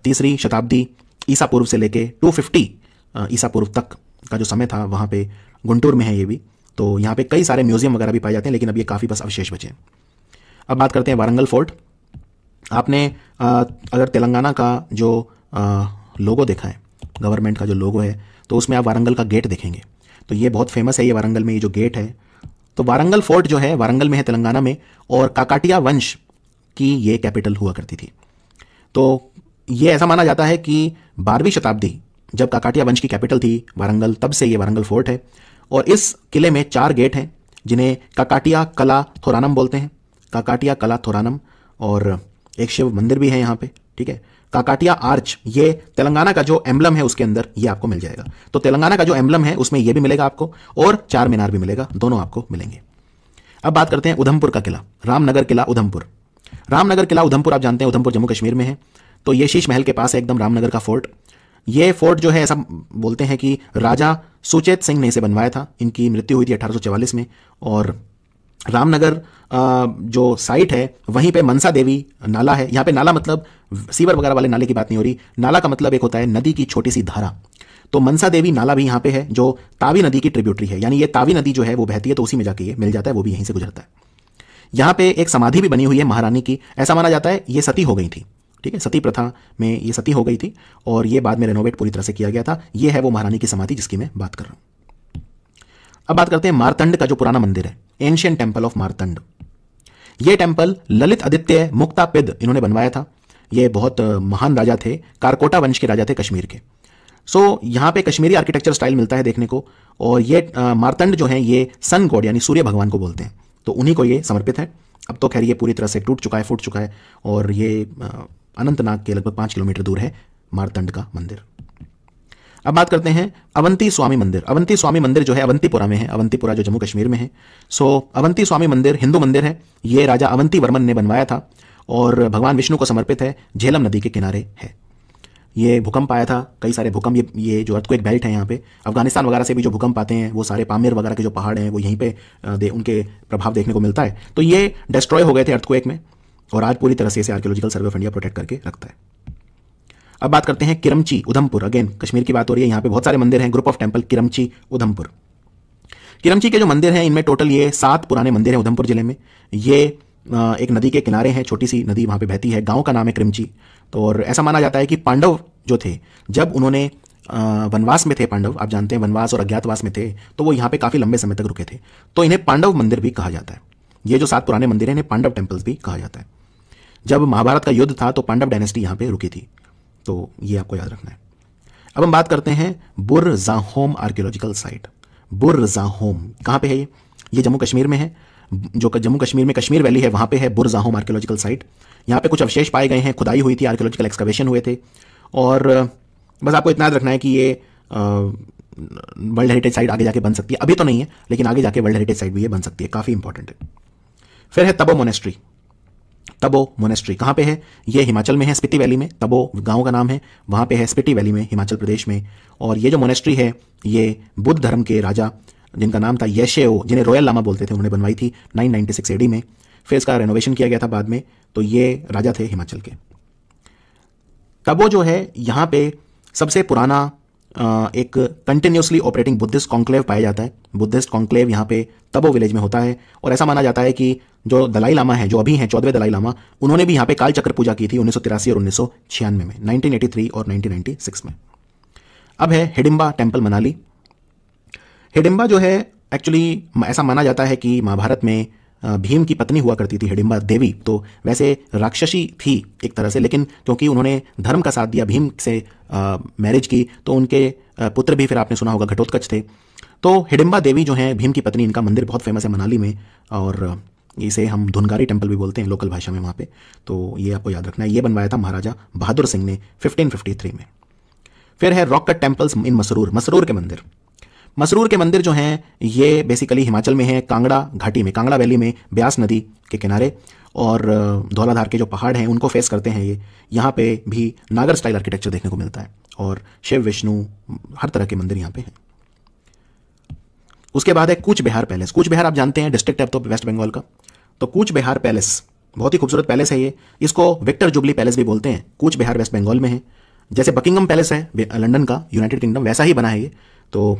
तीसरी शताब्दी ईसा पूर्व से लेके 250 ईसा पूर्व तक का जो समय था वहाँ पे गुंटूर में है ये भी तो यहाँ पे कई सारे म्यूजियम वगैरह भी पाए जाते हैं लेकिन अब ये काफ़ी बस अवशेष बचे हैं अब बात करते हैं वारंगल फोर्ट आपने आ, अगर तेलंगाना का जो आ, लोगो देखा है गवर्नमेंट का जो लोगो है तो उसमें आप वारंगल का गेट देखेंगे तो ये बहुत फेमस है ये वारंगल में ये जो गेट है तो वारंगल फोर्ट जो है वारंगल में है तेलंगाना में और काकाटिया वंश की ये कैपिटल हुआ करती थी तो ये ऐसा माना जाता है कि बारहवीं शताब्दी जब काकाटिया वंश की कैपिटल थी वारंगल तब से ये वारंगल फोर्ट है और इस किले में चार गेट हैं जिन्हें काकाटिया कला थोरानम बोलते हैं काकाटिया कला थोरानम और एक शिव मंदिर भी है यहाँ पे ठीक है काकाटिया आर्च ये तेलंगाना का जो एम्बलम है उसके अंदर ये आपको मिल जाएगा तो तेलंगाना का जो एम्बलम है उसमें ये भी मिलेगा आपको और चार मीनार भी मिलेगा दोनों आपको मिलेंगे अब बात करते हैं उधमपुर का किला रामनगर किला उधमपुर रामनगर किला उधमपुर आप जानते हैं उधमपुर जम्मू कश्मीर में है तो ये शीश महल के पास है एकदम रामनगर का फोर्ट ये फोर्ट जो है ऐसा बोलते हैं कि राजा सुचेत सिंह ने इसे बनवाया था इनकी मृत्यु हुई थी अठारह में और रामनगर जो साइट है वहीं पे मनसा देवी नाला है यहाँ पे नाला मतलब सीवर वगैरह वाले नाले की बात नहीं हो रही नाला का मतलब एक होता है नदी की छोटी सी धारा तो मनसा देवी नाला भी यहाँ पे है जो तावी नदी की ट्रिब्यूटरी है यानी ये तावी नदी जो है वो बहती है तो उसी में जाके ये मिल जाता है वो भी यहीं से गुजरता है यहाँ पे एक समाधि भी बनी हुई है महारानी की ऐसा माना जाता है ये सती हो गई थी ठीक है सती प्रथा में ये सती हो गई थी और ये बाद में रेनोवेट पूरी तरह से किया गया था ये है वो महारानी की समाधि जिसकी मैं बात कर रहा हूं अब बात करते हैं मारतंड का जो पुराना मंदिर है एंशियन टेम्पल ऑफ मारतंड ये टेम्पल ललित आदित्य मुक्तापिद इन्होंने बनवाया था ये बहुत महान राजा थे कारकोटा वंश के राजा थे कश्मीर के सो so, यहाँ पे कश्मीरी आर्किटेक्चर स्टाइल मिलता है देखने को और ये मारतंड जो है ये सन गॉड यानी सूर्य भगवान को बोलते हैं तो उन्हीं को ये समर्पित है अब तो खैर ये पूरी तरह से टूट चुका है फूट चुका है और ये अनंतनाग के लगभग पांच किलोमीटर दूर है मारतंड का मंदिर अब बात करते हैं अवंती स्वामी मंदिर अवंती स्वामी मंदिर जो है अवंतीपुरा में है अवंतीपुरा जो जम्मू कश्मीर में है सो अवंती स्वामी मंदिर हिंदू मंदिर है ये राजा अवंती वर्मन ने बनवाया था और भगवान विष्णु को समर्पित है झेलम नदी के किनारे है ये भूकंप आया था कई सारे भूकंप ये ये जो अर्थ एक बेल्ट है यहाँ पे अफगानिस्तान वगैरह से भी जो भूकंप आते हैं वो सारे पामेर वगैरह के जो पहाड़ हैं वो यहीं पे दे उनके प्रभाव देखने को मिलता है तो ये डिस्ट्रॉय हो गए थे अर्थ में और आज पूरी तरह से इसे archaeological survey of India protect करके रखता है अब बात करते हैं किरमची उधमपुर अगेन कश्मीर की बात हो रही है यहाँ पे बहुत सारे मंदिर हैं group of temple Kiramchi Udhampur Kiramchi के जो मंदिर हैं इनमें टोटल ये सात पुराने मंदिर हैं उधमपुर जिले में ये एक नदी के किनारे हैं छोटी सी नदी वहाँ पे बहती है गांव का नाम है क्रिमची तो और ऐसा माना जाता है कि पांडव जो थे जब उन्होंने वनवास में थे पांडव आप जानते हैं वनवास और अज्ञातवास में थे तो वो यहाँ पे काफ़ी लंबे समय तक रुके थे तो इन्हें पांडव मंदिर भी कहा जाता है ये जो सात पुराने मंदिर हैं इन्हें पांडव टेम्पल्स भी कहा जाता है जब महाभारत का युद्ध था तो पांडव डायनेस्टी यहाँ पे रुकी थी तो ये आपको याद रखना है अब हम बात करते हैं बुर जाहोम आर्कियोलॉजिकल साइट बुर जाहोम कहाँ पे है ये ये जम्मू कश्मीर में है जो जम्मू कश्मीर में कश्मीर वैली है वहां पे है बुर जाहोम आर्कियोलॉजिकल साइट यहाँ पे कुछ अवशेष पाए गए हैं खुदाई हुई थी आर्कियोलॉजिकल एक्सकवेशन हुए थे और बस आपको इतना याद रखना है कि ये वर्ल्ड हेरिटेज साइट आगे जाके बन सकती है अभी तो नहीं है लेकिन आगे जाके वर्ल्ड हेरिटेज साइट भी ये बन सकती है काफ़ी इंपॉर्टेंट है फिर है तबो मोनेस्ट्री तबो मोनेस्ट्री कहाँ पे है ये हिमाचल में है स्पिति वैली में तबो गांव का नाम है वहाँ पे है स्पिति वैली में हिमाचल प्रदेश में और ये जो मोनेस्ट्री है ये बुद्ध धर्म के राजा जिनका नाम था यशेओ जिन्हें रॉयल लामा बोलते थे उन्होंने बनवाई थी 996 एडी में फिर इसका रेनोवेशन किया गया था बाद में तो ये राजा थे हिमाचल के तबो जो है यहाँ पे सबसे पुराना एक कंटिन्यूसली ऑपरेटिंग बुद्धिस्ट कॉन्क्लेव पाया जाता है बुद्धिस्ट कॉन्क्लेव यहाँ पे तबो विलेज में होता है और ऐसा माना जाता है कि जो दलाई लामा है जो अभी हैं चौदहवें दलाई लामा उन्होंने भी यहाँ पे काल चक्र पूजा की थी उन्नीस और उन्नीस में नाइनटीन और नाइनटीन में अब है हिडिम्बा टेम्पल मनाली हिडिम्बा जो है एक्चुअली ऐसा माना जाता है कि महाभारत में भीम की पत्नी हुआ करती थी हिडिंबा देवी तो वैसे राक्षसी थी एक तरह से लेकिन क्योंकि उन्होंने धर्म का साथ दिया भीम से मैरिज की तो उनके पुत्र भी फिर आपने सुना होगा घटोत्कच थे तो हिडिंबा देवी जो हैं भीम की पत्नी इनका मंदिर बहुत फेमस है मनाली में और इसे हम धुनगारी टेम्पल भी बोलते हैं लोकल भाषा में वहाँ पे तो ये आपको याद रखना है ये बनवाया था महाराजा बहादुर सिंह ने 1553 में फिर है rock cut temples in Masroor Masroor के मंदिर मसरूर के मंदिर जो हैं ये बेसिकली हिमाचल में है कांगड़ा घाटी में कांगड़ा वैली में ब्यास नदी के किनारे और धौलाधार के जो पहाड़ हैं उनको फेस करते हैं ये यहाँ पे भी नागर स्टाइल आर्किटेक्चर देखने को मिलता है और शिव विष्णु हर तरह के मंदिर यहाँ पे हैं उसके बाद है कूच बिहार पैलेस कूच बिहार आप जानते हैं डिस्ट्रिक्ट ऑफ तो वेस्ट बंगाल का तो कूच बिहार पैलेस बहुत ही खूबसूरत पैलेस है ये इसको विक्टर जुबली पैलेस भी बोलते हैं कूच बिहार वेस्ट बंगाल में है जैसे बकिंगम पैलेस है लंदन का यूनाइटेड किंगडम वैसा ही बना है ये तो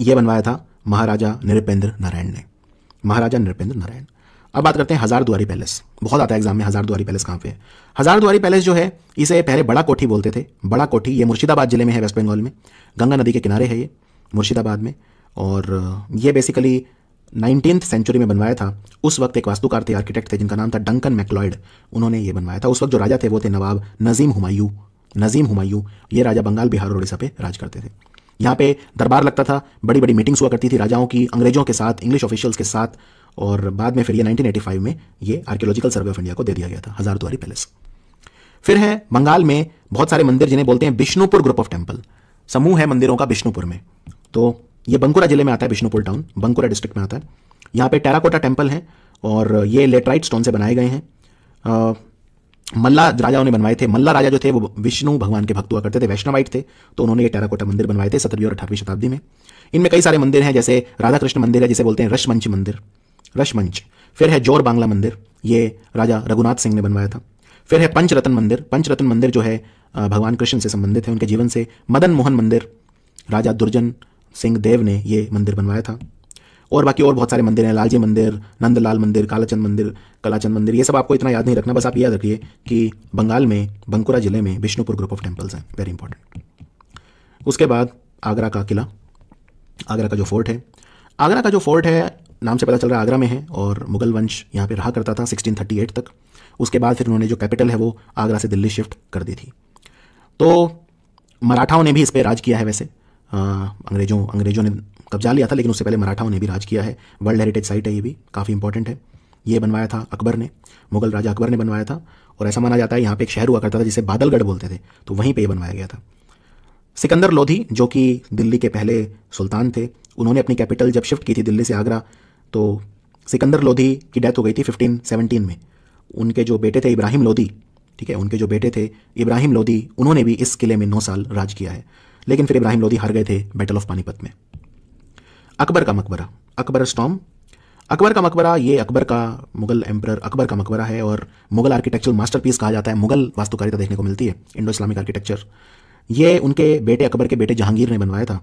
ये बनवाया था महाराजा नृपेंद्र नारायण ने महाराजा नृपेंद्र नारायण अब बात करते हैं हजार दुआरी पैलेस बहुत आता है एग्जाम में हजार दुआरी पैलेस कहाँ पे है हजार दुआरी पैलेस जो है इसे पहले बड़ा कोठी बोलते थे बड़ा कोठी ये मुर्शिदाबाद जिले में है वेस्ट बंगाल में गंगा नदी के किनारे है ये मुर्शिदाबाद में और ये बेसिकली नाइनटीन सेंचुरी में बनवाया था उस वक्त एक वास्तुकार थे आर्किटेक्ट थे जिनका नाम था डंकन मैक्लॉयड उन्होंने ये बनवाया था उस वक्त जो राजा थे वो थे नवाब नजीम हुमायूं नजीम हुमायूं ये राजा बंगाल बिहार और उड़ीसा पे राज करते थे यहाँ पे दरबार लगता था बड़ी बड़ी मीटिंग्स हुआ करती थी राजाओं की अंग्रेजों के साथ इंग्लिश ऑफिशियल्स के साथ और बाद में फिर ये 1985 में ये आर्कियोलॉजिकल सर्वे ऑफ इंडिया को दे दिया गया था हजार द्वारी पैलेस फिर है बंगाल में बहुत सारे मंदिर जिन्हें बोलते हैं बिष्णुपुर ग्रुप ऑफ टेम्पल समूह है मंदिरों का बिष्णुपुर में तो ये बंकुरा जिले में आता है बिष्णुपुर टाउन बंकुरा डिस्ट्रिक्ट में आता है यहाँ पे टेराकोटा टेम्पल है और ये लेटराइट स्टोन से बनाए गए हैं मल्ला राजा उन्हें बनवाए थे मल्ला राजा जो थे वो विष्णु भगवान के भक्त हुआ करते थे वैष्णवाइट थे तो उन्होंने ये टेराकोटा मंदिर बनवाए थे सत्रहवीं और अठारहवीं शताब्दी में इनमें कई सारे मंदिर हैं जैसे राधा कृष्ण मंदिर है जिसे बोलते हैं रशमंच मंदिर रशमंच फिर है जोर बांग्ला मंदिर ये राजा रघुनाथ सिंह ने बनवाया था फिर है पंचरत्न मंदिर पंचरत्न मंदिर जो है भगवान कृष्ण से संबंधित है उनके जीवन से मदन मोहन मंदिर राजा दुर्जन सिंह देव ने ये मंदिर बनवाया था और बाकी और बहुत सारे मंदिर हैं लालजी मंदिर नंदलाल मंदिर कालाचंद मंदिर कलाचंद मंदिर ये सब आपको इतना याद नहीं रखना बस आप याद रखिए कि बंगाल में बंकुरा जिले में विष्णुपुर ग्रुप ऑफ टेम्पल्स हैं वेरी इंपॉर्टेंट उसके बाद आगरा का किला आगरा का जो फोर्ट है आगरा का जो फोर्ट है नाम से पता चल रहा है आगरा में है और मुगल वंश यहाँ पे रहा करता था 1638 तक उसके बाद फिर उन्होंने जो कैपिटल है वो आगरा से दिल्ली शिफ्ट कर दी थी तो मराठाओं ने भी इस पर राज किया है वैसे आ, अंग्रेजों अंग्रेजों ने कब्जा लिया था लेकिन उससे पहले मराठाओं ने भी राज किया है वर्ल्ड हेरिटेज साइट है ये भी काफ़ी इंपॉर्टेंट है ये बनवाया था अकबर ने मुगल राजा अकबर ने बनवाया था और ऐसा माना जाता है यहाँ पे एक शहर हुआ करता था जिसे बादलगढ़ बोलते थे तो वहीं पे ये बनवाया गया था सिकंदर लोधी जो कि दिल्ली के पहले सुल्तान थे उन्होंने अपनी कैपिटल जब शिफ्ट की थी दिल्ली से आगरा तो सिकंदर लोधी की डेथ हो गई थी फिफ्टीन सेवनटीन में उनके जो बेटे थे इब्राहिम लोधी ठीक है उनके जो बेटे थे इब्राहिम लोधी उन्होंने भी इस किले में नौ साल राज किया है लेकिन फिर इब्राहिम लोधी हार गए थे बैटल ऑफ पानीपत में अकबर का मकबरा अकबर स्टॉम अकबर का मकबरा ये अकबर का मुगल एम्प्रर अकबर का मकबरा है और मुगल आर्किटेक्चरल मास्टरपीस कहा जाता है मुगल वास्तुकारिता देखने को मिलती है इंडो इस्लामिक आर्किटेक्चर ये उनके बेटे अकबर के बेटे जहांगीर ने बनवाया था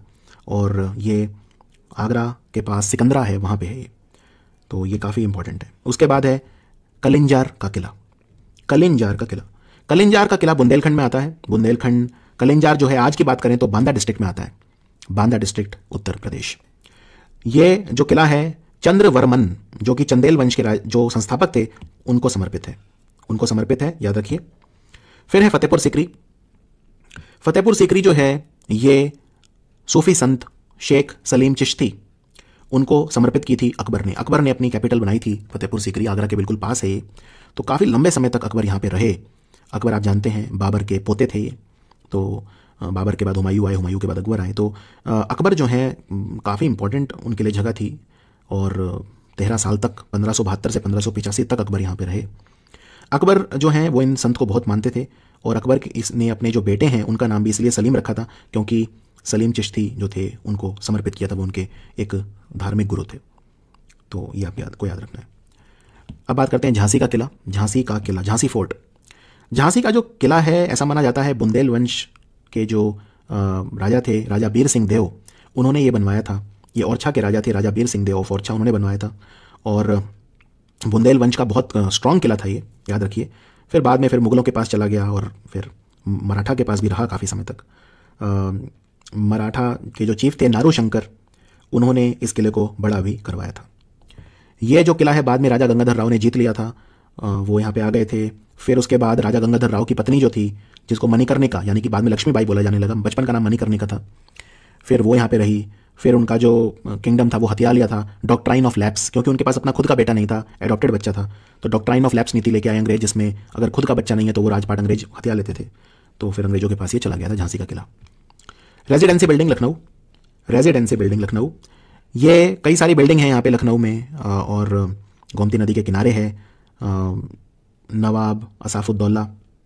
और ये आगरा के पास सिकंदरा है वहाँ पे है ये तो ये काफ़ी इंपॉर्टेंट है उसके बाद है कलिंजार का किला कलिंजार का किला कलिंजार का किला बुंदेलखंड में आता है बुंदेलखंड कलिंजार जो है आज की बात करें तो बांदा डिस्ट्रिक्ट में आता है बांदा डिस्ट्रिक्ट उत्तर प्रदेश ये जो किला है चंद्रवर्मन जो कि चंदेल वंश के जो संस्थापक थे उनको समर्पित है उनको समर्पित है याद रखिए फिर है फतेहपुर सिकरी फतेहपुर सिकरी जो है ये सूफी संत शेख सलीम चिश्ती उनको समर्पित की थी अकबर ने अकबर ने अपनी कैपिटल बनाई थी फतेहपुर सिकरी आगरा के बिल्कुल पास है तो काफ़ी लंबे समय तक अकबर यहाँ पे रहे अकबर आप जानते हैं बाबर के पोते थे ये तो बाबर के बाद हुमायूं आए हुमायूं के बाद अकबर आए तो अकबर जो हैं काफ़ी इंपॉर्टेंट उनके लिए जगह थी और तेरह साल तक पंद्रह से पंद्रह तक अकबर यहाँ पर रहे अकबर जो हैं वो इन संत को बहुत मानते थे और अकबर इसने अपने जो बेटे हैं उनका नाम भी इसलिए सलीम रखा था क्योंकि सलीम चिश्ती जो थे उनको समर्पित किया था वो उनके एक धार्मिक गुरु थे तो ये आप याद को याद रखना है अब बात करते हैं झांसी का किला झांसी का किला झांसी फोर्ट झांसी का जो किला है ऐसा माना जाता है बुंदेल वंश के जो राजा थे राजा बीर सिंह देव उन्होंने ये बनवाया था ये ओरछा के राजा थे राजा बीर सिंह देव ऑफ ओरछा उन्होंने बनवाया था और बुंदेल वंश का बहुत स्ट्रांग किला था ये याद रखिए फिर बाद में फिर मुगलों के पास चला गया और फिर मराठा के पास भी रहा काफ़ी समय तक मराठा के जो चीफ थे नारू शंकर उन्होंने इस किले को बड़ा भी करवाया था ये जो किला है बाद में राजा गंगाधर राव ने जीत लिया था वो यहाँ पे आ गए थे फिर उसके बाद राजा गंगाधर राव की पत्नी जो थी जिसको मणिकर्णिका यानी कि बाद में लक्ष्मी बाई बोला जाने लगा बचपन का नाम मणिकर्णिका था फिर वो यहाँ पे रही फिर उनका जो किंगडम था वो हथियार लिया था डॉक्ट्राइन ऑफ लैप्स क्योंकि उनके पास अपना खुद का बेटा नहीं था एडॉप्टेड बच्चा था तो डॉक्ट्राइन ऑफ लैप्स नीति लेके आए अंग्रेज जिसमें अगर खुद का बच्चा नहीं है तो वो राजपाट अंग्रेज हथियार लेते थे तो फिर अंग्रेजों के पास ये चला गया था झांसी का किला residency building Lucknow residency building Lucknow ये कई सारी बिल्डिंग है यहाँ पे लखनऊ में और गोमती नदी के किनारे है नवाब असाफुद्दौला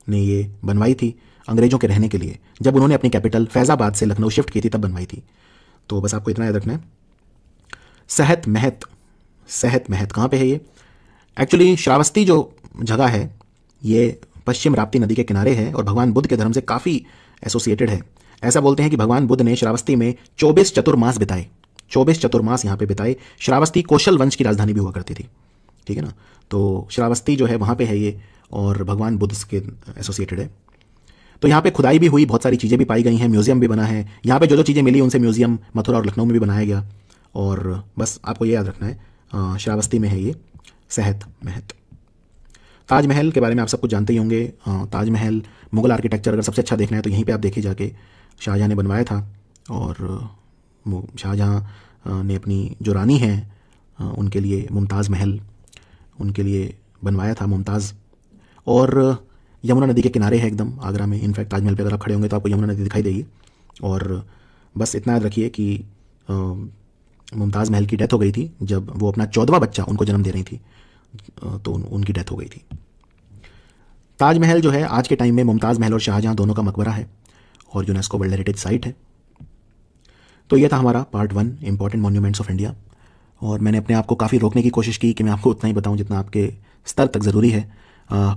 ने ये बनवाई थी अंग्रेज़ों के रहने के लिए जब उन्होंने अपनी कैपिटल फैज़ाबाद से लखनऊ शिफ्ट की थी तब बनवाई थी तो बस आपको इतना याद रखना है सेहत महत सेहत महत कहाँ पे है ये एक्चुअली श्रावस्ती जो जगह है ये पश्चिम राप्ती नदी के किनारे है और भगवान बुद्ध के धर्म से काफ़ी एसोसिएटेड है ऐसा बोलते हैं कि भगवान बुद्ध ने श्रावस्ती में चौबीस चतुर्मास बिताए चौबीस चतुर्मास यहाँ पे बिताए श्रावस्ती कौशल वंश की राजधानी भी हुआ करती थी ठीक है ना तो श्रावस्ती जो है वहाँ पे है ये और भगवान बुद्ध के एसोसिएटेड है तो यहाँ पे खुदाई भी हुई बहुत सारी चीज़ें भी पाई गई हैं म्यूज़ियम भी बना है यहाँ पे जो जो चीज़ें मिली उनसे म्यूज़ियम मथुरा और लखनऊ में भी बनाया गया और बस आपको ये याद रखना है श्रावस्ती में है ये सेहत महत ताजमहल के बारे में आप सब कुछ जानते ही होंगे ताजमहल मुगल आर्किटेक्चर अगर सबसे अच्छा देखना है तो यहीं पर आप देखे जाके शाहजहाँ ने बनवाया था और शाहजहाँ ने अपनी जो रानी है उनके लिए मुमताज़ महल उनके लिए बनवाया था मुमताज़ और यमुना नदी के किनारे है एकदम आगरा में इनफैक्ट ताजमहल पर अगर आप खड़े होंगे तो आपको यमुना नदी दिखाई देगी और बस इतना याद रखिए कि मुमताज़ महल की डेथ हो गई थी जब वो अपना चौदवा बच्चा उनको जन्म दे रही थी तो उन, उनकी डेथ हो गई थी ताजमहल जो है आज के टाइम में मुमताज़ महल और शाहजहाँ दोनों का मकबरा है और यूनेस्को वर्ल्ड हेरिटेज साइट है तो ये था हमारा part one important monuments of India और मैंने अपने आप को काफ़ी रोकने की कोशिश की कि मैं आपको उतना ही बताऊँ जितना आपके स्तर तक ज़रूरी है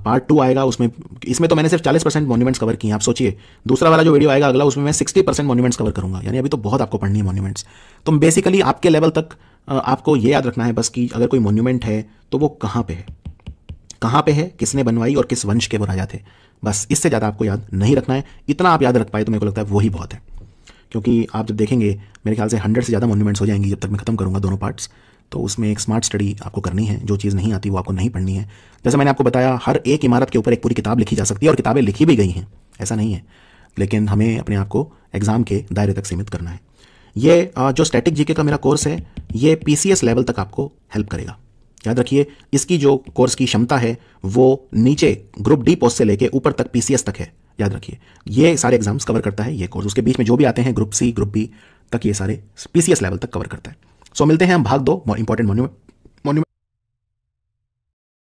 पार्ट टू आएगा उसमें इसमें तो मैंने सिर्फ 40 परसेंट मॉन्यूमेंट्स कवर किए आप सोचिए दूसरा वाला जो वीडियो आएगा अगला उसमें मैं 60 परसेंट मॉन्यूमेंट्स कवर करूंगा यानी अभी तो बहुत आपको पढ़नी है मॉन्यूमेंट्स तो बेसिकली आपके लेवल तक आपको ये याद रखना है बस कि अगर कोई मॉन्यूमेंट है तो वो कहाँ पर है कहाँ पे है किसने बनवाई और किस वंश के वो राजा थे बस इससे ज़्यादा आपको याद नहीं रखना है इतना आप याद रख पाए तो मेरे को लगता है वही बहुत है क्योंकि आप जब देखेंगे मेरे ख्याल से हंड्रेड से ज़्यादा मोन्यूमेंट्स हो जाएंगी जब तक मैं ख़त्म करूँगा दोनों पार्ट्स तो उसमें एक स्मार्ट स्टडी आपको करनी है जो चीज़ नहीं आती वो आपको नहीं पढ़नी है जैसे मैंने आपको बताया हर एक इमारत के ऊपर एक पूरी किताब लिखी जा सकती है और किताबें लिखी भी गई हैं ऐसा नहीं है लेकिन हमें अपने आप को एग्ज़ाम के दायरे तक सीमित करना है ये जो स्टैटिक जीके का मेरा कोर्स है ये पी लेवल तक आपको हेल्प करेगा याद रखिए इसकी जो कोर्स की क्षमता है वो नीचे ग्रुप डी पोस्ट से लेके ऊपर तक पी तक है याद रखिए ये सारे एग्जाम्स कवर करता है ये कोर्स उसके बीच में जो भी आते हैं ग्रुप सी ग्रुप बी तक ये सारे पीसीएस लेवल तक कवर करता है सो so, मिलते हैं हम भाग दो इंपॉर्टेंट मॉन्यूमेंट